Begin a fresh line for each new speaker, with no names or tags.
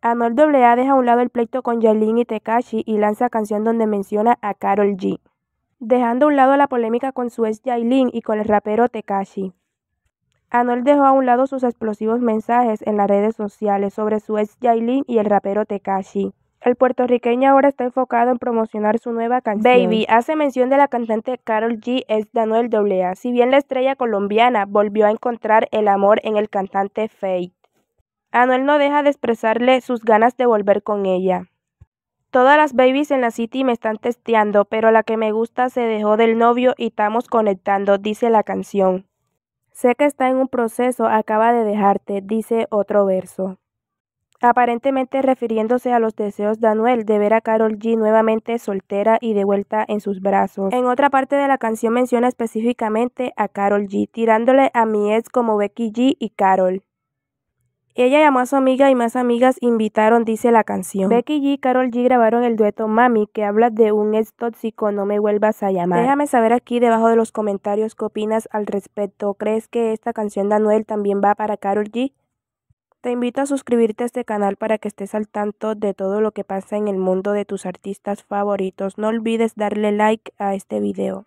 Anuel AA deja a un lado el pleito con Yailin y Tekashi y lanza canción donde menciona a Carol G, dejando a un lado la polémica con su ex Yailin y con el rapero Tekashi. Anuel dejó a un lado sus explosivos mensajes en las redes sociales sobre su ex Yailin y el rapero Tekashi. El puertorriqueño ahora está enfocado en promocionar su nueva canción. Baby hace mención de la cantante Carol G. Es Daniel AA. Si bien la estrella colombiana volvió a encontrar el amor en el cantante fake. Anuel no deja de expresarle sus ganas de volver con ella. Todas las babies en la city me están testeando, pero la que me gusta se dejó del novio y estamos conectando, dice la canción. Sé que está en un proceso, acaba de dejarte, dice otro verso. Aparentemente refiriéndose a los deseos de Anuel de ver a Carol G nuevamente soltera y de vuelta en sus brazos. En otra parte de la canción menciona específicamente a Carol G, tirándole a mi ex como Becky G y Carol. Ella llamó a su amiga y más amigas invitaron, dice la canción. Becky G y Carol G grabaron el dueto Mami, que habla de un ex tóxico, no me vuelvas a llamar. Déjame saber aquí debajo de los comentarios qué opinas al respecto. ¿Crees que esta canción de Anuel también va para Carol G? Te invito a suscribirte a este canal para que estés al tanto de todo lo que pasa en el mundo de tus artistas favoritos.
No olvides darle like a este video.